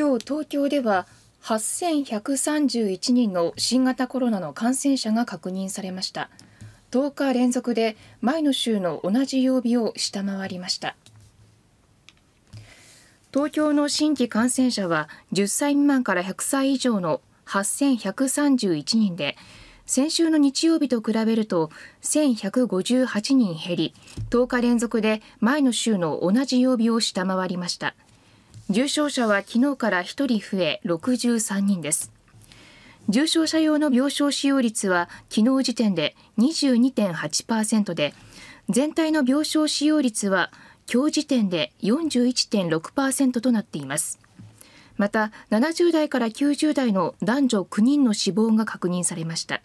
今日東京では8131人の新型コロナの感染者が確認されました10日連続で前の週の同じ曜日を下回りました東京の新規感染者は10歳未満から100歳以上の8131人で先週の日曜日と比べると1158人減り10日連続で前の週の同じ曜日を下回りました。重症者は昨日から1人増え63人です重症者用の病床使用率は昨日時点で22.8%で全体の病床使用率は今日時点で41.6%となっていますまた70代から90代の男女9人の死亡が確認されました。